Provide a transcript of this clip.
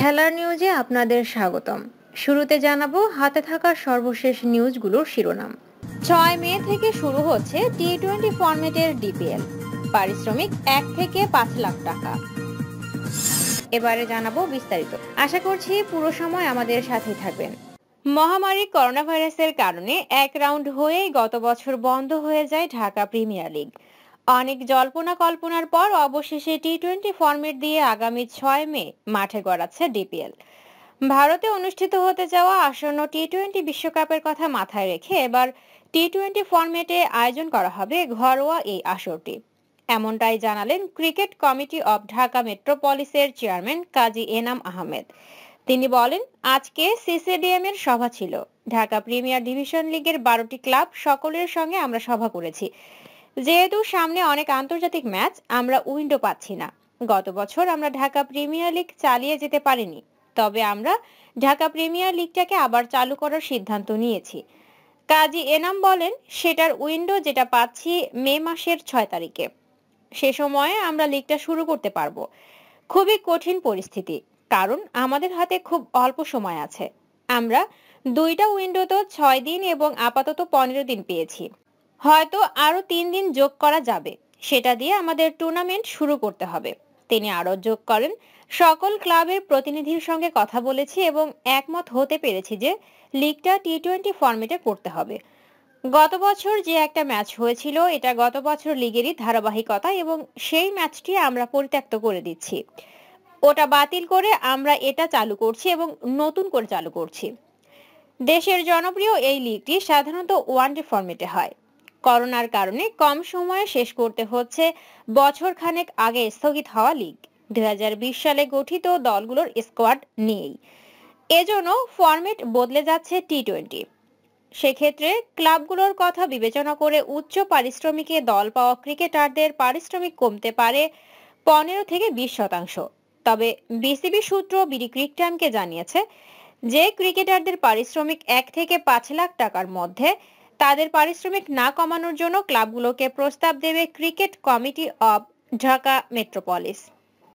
খেলার নিউজে আপনাদের স্বাগতম শুরুতে জানাবো হাতে থাকা সর্বশেষ নিউজগুলোর শিরোনাম ছয় মে থেকে শুরু হচ্ছে টি টোয়েন্টি ফর্মেটের ডিপিএল পারিশ্রমিক এক থেকে পাঁচ লাখ টাকা এবারে জানাবো বিস্তারিত আশা করছি পুরো সময় আমাদের সাথে থাকবেন মহামারী করোনা ভাইরাসের কারণে এক রাউন্ড হয়েই গত বছর বন্ধ হয়ে যায় ঢাকা প্রিমিয়ার লিগ অনেক জল্পনা কল্পনার পর অবশেষে টি টোয়েন্টি ফর্মেট দিয়ে আগামী ছয় মে মাঠে গড়াচ্ছে ডিপিএল ভারতে অনুষ্ঠিত হতে যাওয়া আসন্ন টি টোয়েন্টি বিশ্বকাপের কথা মাথায় রেখে এবার টি টোয়েন্টি ফর্মেটে আয়োজন করা হবে ঘরোয়া এই আসরটি এমনটাই জানালেন ক্রিকেট কমিটি অব ঢাকা মেট্রোপলিসের চেয়ারম্যান কাজী এনাম আহমেদ তিনি বলেন আজকে সিসিডিএম এর সভা ছিল ঢাকা প্রিমিয়ার ডিভিশন লিগের বারোটি ক্লাব সকলের সঙ্গে আমরা সভা করেছি যেহেতু সামনে অনেক আন্তর্জাতিক ম্যাচ আমরা উইন্ডো পাচ্ছি না গত বছর আমরা ঢাকা প্রিমিয়ার লিগ চালিয়ে যেতে পারিনি তবে আমরা ঢাকা প্রিমিয়ার লিগটাকে আবার চালু করার সিদ্ধান্ত নিয়েছি কাজী এনাম বলেন সেটার উইন্ডো যেটা পাচ্ছি মে মাসের ছয় তারিখে সে সময়ে আমরা লিগটা শুরু করতে পারবো খুবই কঠিন পরিস্থিতি কারণ আমাদের হাতে খুব অল্প সময় আছে আমরা দুইটা উইন্ডো তো ছয় দিন এবং আপাতত পনেরো দিন পেয়েছি হয়তো আরও তিন দিন যোগ করা যাবে সেটা দিয়ে আমাদের টুর্নামেন্ট শুরু করতে হবে তিনি আরও যোগ করেন সকল ক্লাবের প্রতিনিধির সঙ্গে কথা বলেছি এবং একমত হতে পেরেছি যে লিগটা টি টোয়েন্টি ফর্মেটে করতে হবে গত বছর যে একটা ম্যাচ হয়েছিল এটা গত বছর লিগেরই ধারাবাহিকতা এবং সেই ম্যাচটি আমরা পরিত্যক্ত করে দিচ্ছি ওটা বাতিল করে আমরা এটা চালু করছি এবং নতুন করে চালু করছি দেশের জনপ্রিয় এই লিগটি সাধারণত ওয়ান ডে ফর্মেটে হয় করোনার কারণে কম সময়ে শেষ করতে হচ্ছে বছর খানেক আগে স্থগিত হওয়া লীগ দুই সালে গঠিত দলগুলোর স্কোয়াড নিয়েই এজন্য ফরম্যাট বদলে যাচ্ছে টি টোয়েন্টি সেক্ষেত্রে ক্লাবগুলোর কথা বিবেচনা করে উচ্চ পারিশ্রমিকে দল পাওয়া ক্রিকেটারদের পারিশ্রমিক কমতে পারে পনেরো থেকে বিশ শতাংশ তবে বিসিবি সূত্র বিডি ক্রিক টাইমকে জানিয়েছে যে ক্রিকেটারদের পারিশ্রমিক এক থেকে পাঁচ লাখ টাকার মধ্যে তাদের পারিশ্রমিক না কমানোর জন্য ক্লাবগুলোকে প্রস্তাব দেবে cricket committee of Dhaka metropolis